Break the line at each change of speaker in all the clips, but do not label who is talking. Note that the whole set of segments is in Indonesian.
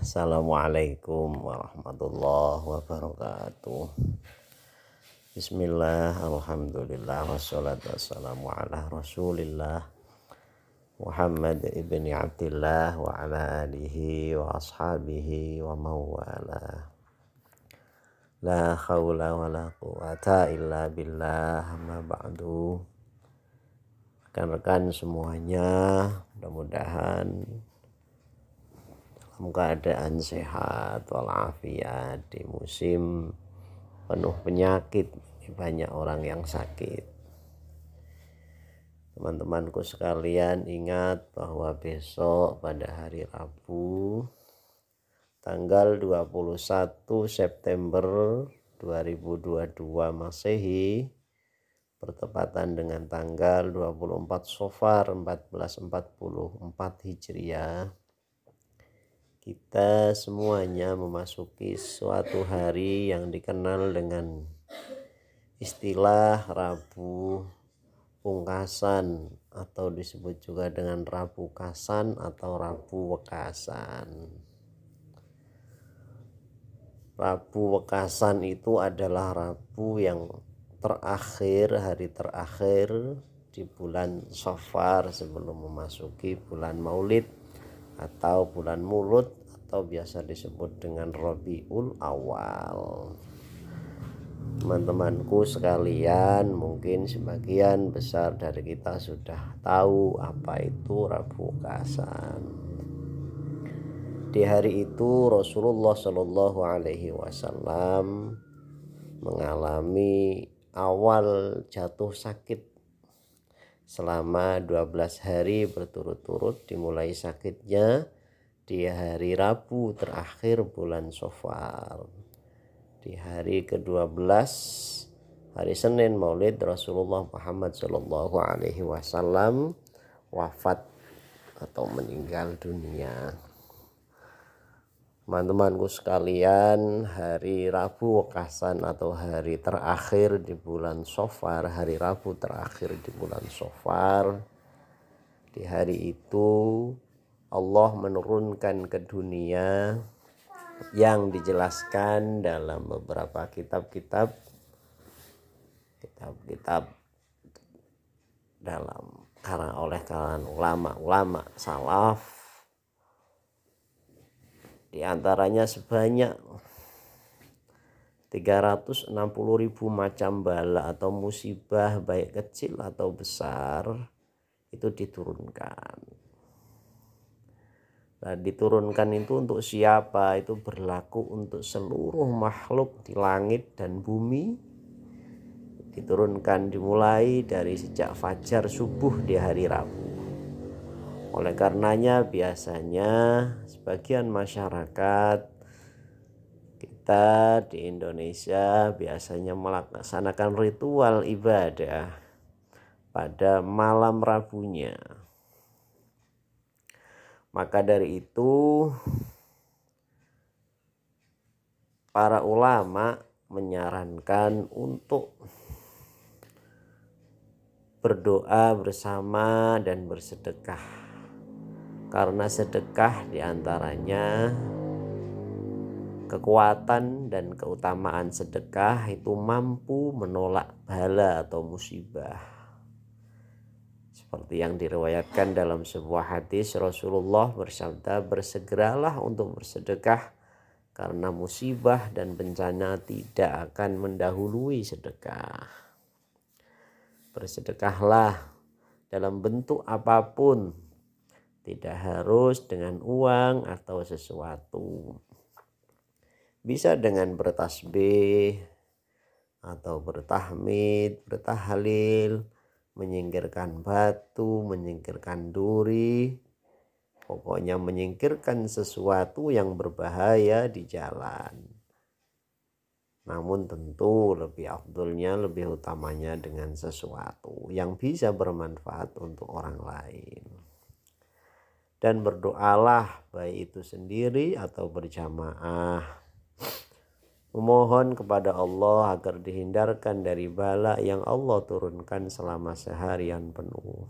Assalamualaikum warahmatullahi wabarakatuh Bismillah, Alhamdulillah, wassalatu wassalamu ala rasulillah Muhammad ibn Abdullah wa ala alihi wa ashabihi wa mawala La khawla wa la quwata illa billah ma ba'du Rekan-rekan semuanya mudah-mudahan keadaan sehat walafiat di musim penuh penyakit banyak orang yang sakit teman-temanku sekalian ingat bahwa besok pada hari Rabu tanggal 21 September 2022 Masehi bertepatan dengan tanggal 24 Sofar 1444 Hijriah kita semuanya memasuki suatu hari yang dikenal dengan istilah Rabu Pungkasan atau disebut juga dengan Rabu Kasan atau Rabu Wekasan. Rabu Wekasan itu adalah Rabu yang terakhir, hari terakhir di bulan Sofar sebelum memasuki bulan Maulid atau bulan Mulut atau biasa disebut dengan Robiul Awal teman-temanku sekalian mungkin sebagian besar dari kita sudah tahu apa itu Rabu Kasan di hari itu Rasulullah Shallallahu Alaihi Wasallam mengalami awal jatuh sakit selama 12 hari berturut-turut dimulai sakitnya di hari Rabu terakhir bulan Sofar di hari ke-12 hari Senin Maulid Rasulullah Muhammad Shallallahu Alaihi Wasallam wafat atau meninggal dunia. Teman-temanku sekalian, hari Rabu Wekasan atau hari terakhir di bulan Sofar, hari Rabu terakhir di bulan Sofar, di hari itu Allah menurunkan ke dunia yang dijelaskan dalam beberapa kitab-kitab kitab-kitab dalam karena oleh kalangan ulama-ulama salaf di antaranya sebanyak 360 ribu macam bala atau musibah baik kecil atau besar itu diturunkan Nah, diturunkan itu untuk siapa? Itu berlaku untuk seluruh makhluk di langit dan bumi. Diturunkan dimulai dari sejak fajar subuh di hari Rabu. Oleh karenanya biasanya sebagian masyarakat kita di Indonesia biasanya melaksanakan ritual ibadah pada malam Rabunya. Maka dari itu para ulama menyarankan untuk berdoa bersama dan bersedekah karena sedekah diantaranya kekuatan dan keutamaan sedekah itu mampu menolak bala atau musibah seperti yang diriwayatkan dalam sebuah hadis Rasulullah bersabda bersegeralah untuk bersedekah karena musibah dan bencana tidak akan mendahului sedekah. Bersedekahlah dalam bentuk apapun, tidak harus dengan uang atau sesuatu. Bisa dengan bertasbih atau bertahmid, bertahalil menyingkirkan batu, menyingkirkan duri, pokoknya menyingkirkan sesuatu yang berbahaya di jalan. Namun tentu lebih afdolnya, lebih utamanya dengan sesuatu yang bisa bermanfaat untuk orang lain. Dan berdoalah baik itu sendiri atau berjamaah. Memohon kepada Allah agar dihindarkan dari bala yang Allah turunkan selama seharian penuh.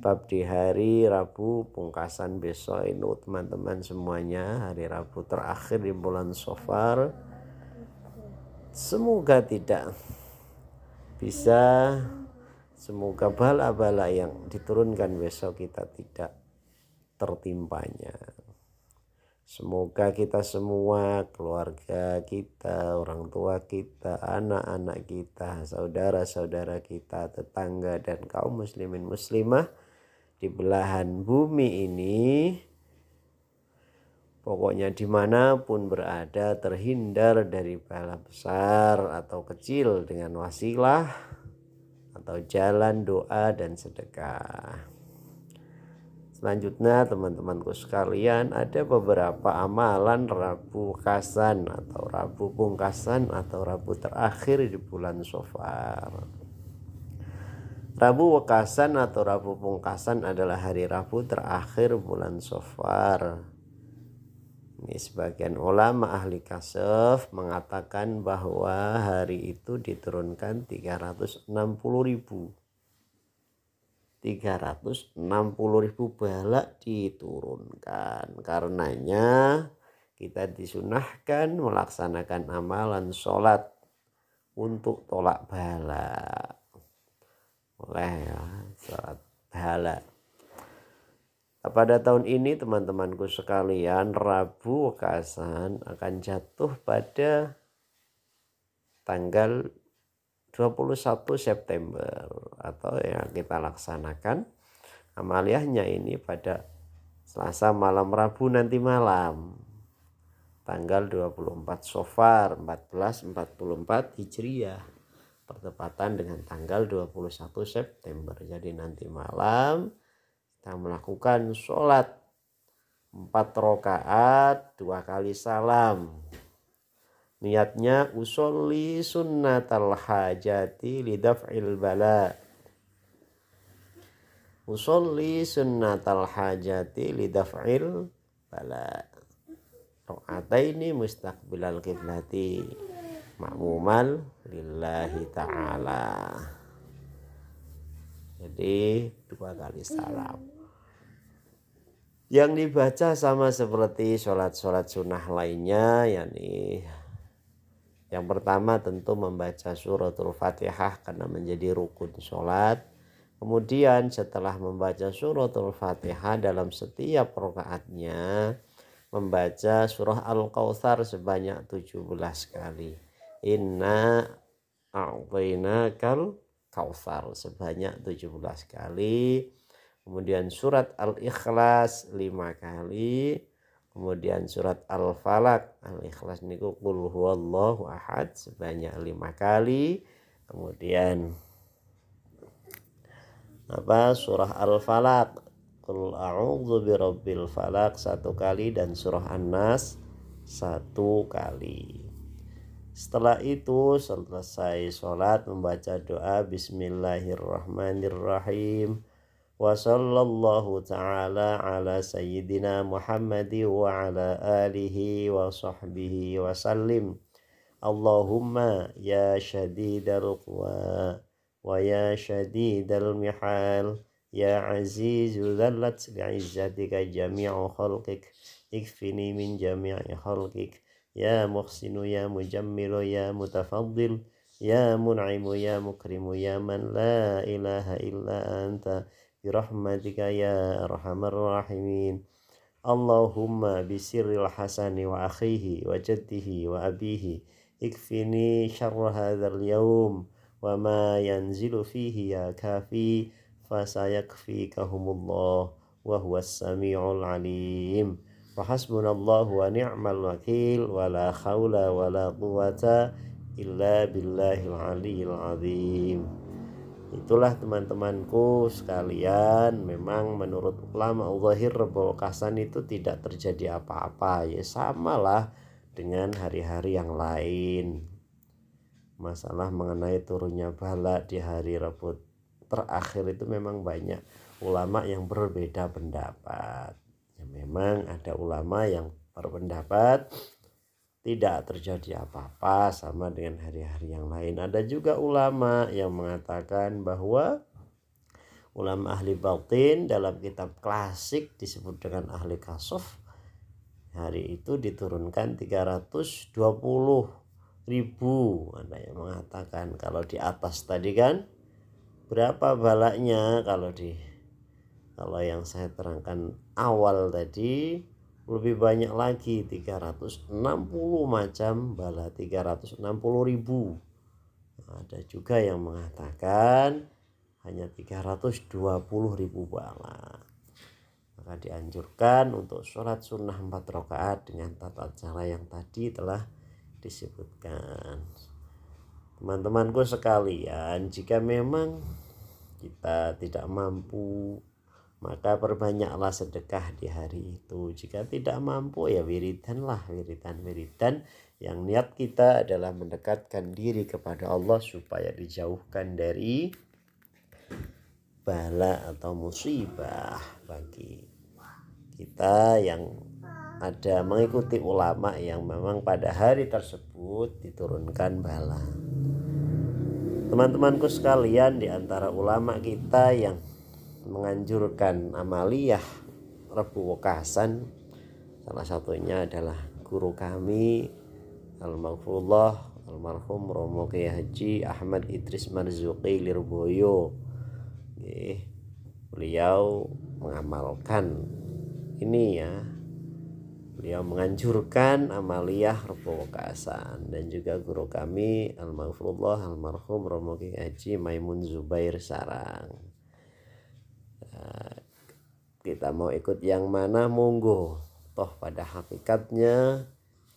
Bab di hari Rabu pungkasan besok ini teman-teman semuanya hari Rabu terakhir di bulan Sofar. Semoga tidak bisa semoga bala-bala yang diturunkan besok kita tidak tertimpanya. Semoga kita semua, keluarga kita, orang tua kita, anak-anak kita, saudara-saudara kita, tetangga dan kaum muslimin muslimah di belahan bumi ini pokoknya dimanapun berada terhindar dari bala besar atau kecil dengan wasilah atau jalan doa dan sedekah. Selanjutnya teman-temanku sekalian ada beberapa amalan Rabu Kasan atau Rabu Pungkasan atau Rabu terakhir di bulan Sofar. Rabu Wekasan atau Rabu Pungkasan adalah hari Rabu terakhir bulan Sofar. Ini sebagian ulama ahli kasef mengatakan bahwa hari itu diturunkan 360 ribu 360.000 balak diturunkan. Karenanya kita disunahkan melaksanakan amalan sholat untuk tolak balak oleh ya, sholat bala. Pada tahun ini teman-temanku sekalian Rabu Wekasan akan jatuh pada tanggal 21 September atau yang kita laksanakan amaliyahnya ini pada Selasa malam Rabu nanti malam tanggal 24 Sofar 1444 Hijriah bertepatan dengan tanggal 21 September jadi nanti malam kita melakukan sholat empat rokaat dua kali salam niatnya usolli sunnatal hajati lidaf'il bala usolli sunnatal hajati lidaf'il bala ini mustaqbilal kiblati makmuman lillahi ta'ala jadi dua kali salam yang dibaca sama seperti sholat-sholat sunnah lainnya yakni yang pertama tentu membaca suratul fatihah karena menjadi rukun sholat. Kemudian setelah membaca suratul fatihah dalam setiap rokaatnya membaca surah Al-Kautsar sebanyak 17 kali. Inna kal kautsar sebanyak 17 kali. Kemudian surat Al-Ikhlas 5 kali kemudian surat al-falak al-ikhlas niku kul huwallahu ahad sebanyak lima kali kemudian apa surah al-falak kul a'udzu birabbil falak satu kali dan surah an-nas satu kali setelah itu selesai sholat membaca doa Bismillahirrahmanirrahim وصلى الله تعالى على سيدنا محمد وعلى آله وصحبه وسلم اللهم يا شديد القوى ويا شديد المحال يا عزيز ذلت بعزتك جميع خلقك اكفني من جميع خلقك يا محسن يا مجمل يا متفضل يا منعم يا مكرم يا من لا إله إلا أنت برحمتك يا أرحم الراحمين اللهم بسر الحسن وأخيه وجده وأبيه اكفني شر هذا اليوم وما ينزل فيه يا كافي فسيكفيكهم الله وهو السميع العليم وحسبنا الله ونعم الوكيل ولا حول ولا قوة إلا بالله العلي العظيم Itulah teman-temanku sekalian Memang menurut ulama Zahir Rebawakasan itu tidak terjadi apa-apa Ya samalah dengan hari-hari yang lain Masalah mengenai turunnya bala di hari Rabu terakhir itu memang banyak ulama yang berbeda pendapat ya, Memang ada ulama yang berpendapat tidak terjadi apa-apa sama dengan hari-hari yang lain. Ada juga ulama yang mengatakan bahwa ulama ahli batin dalam kitab klasik disebut dengan ahli kasuf hari itu diturunkan 320 ribu ada yang mengatakan kalau di atas tadi kan berapa balaknya kalau di kalau yang saya terangkan awal tadi lebih banyak lagi 360 macam bala 360 ribu ada juga yang mengatakan hanya 320 ribu bala maka dianjurkan untuk sholat sunnah empat rakaat dengan tata cara yang tadi telah disebutkan teman-temanku sekalian jika memang kita tidak mampu maka perbanyaklah sedekah di hari itu jika tidak mampu ya wiridanlah wiridan-wiridan yang niat kita adalah mendekatkan diri kepada Allah supaya dijauhkan dari bala atau musibah bagi kita yang ada mengikuti ulama yang memang pada hari tersebut diturunkan bala. Teman-temanku sekalian di antara ulama kita yang menganjurkan amaliyah Rebu Wokasan salah satunya adalah guru kami almarhumullah almarhum Romo Kiai Haji Ahmad Idris Marzuki Lirboyo eh, beliau mengamalkan ini ya beliau menganjurkan amaliyah Rebu Wokasan dan juga guru kami almarhumullah almarhum Romo Kiai Haji Maimun Zubair Sarang kita mau ikut yang mana monggo. Toh pada hakikatnya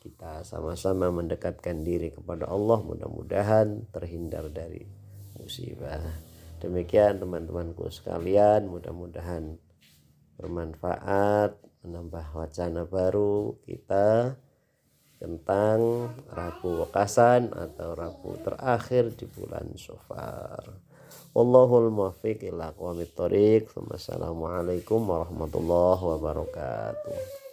kita sama-sama mendekatkan diri kepada Allah mudah-mudahan terhindar dari musibah. Demikian teman-temanku sekalian, mudah-mudahan bermanfaat, menambah wacana baru kita tentang Rabu wakasan atau Rabu terakhir di bulan Sofar. Wallahul muwaffiq ila aqwamit thoriq. Wassalamualaikum warahmatullahi wabarakatuh.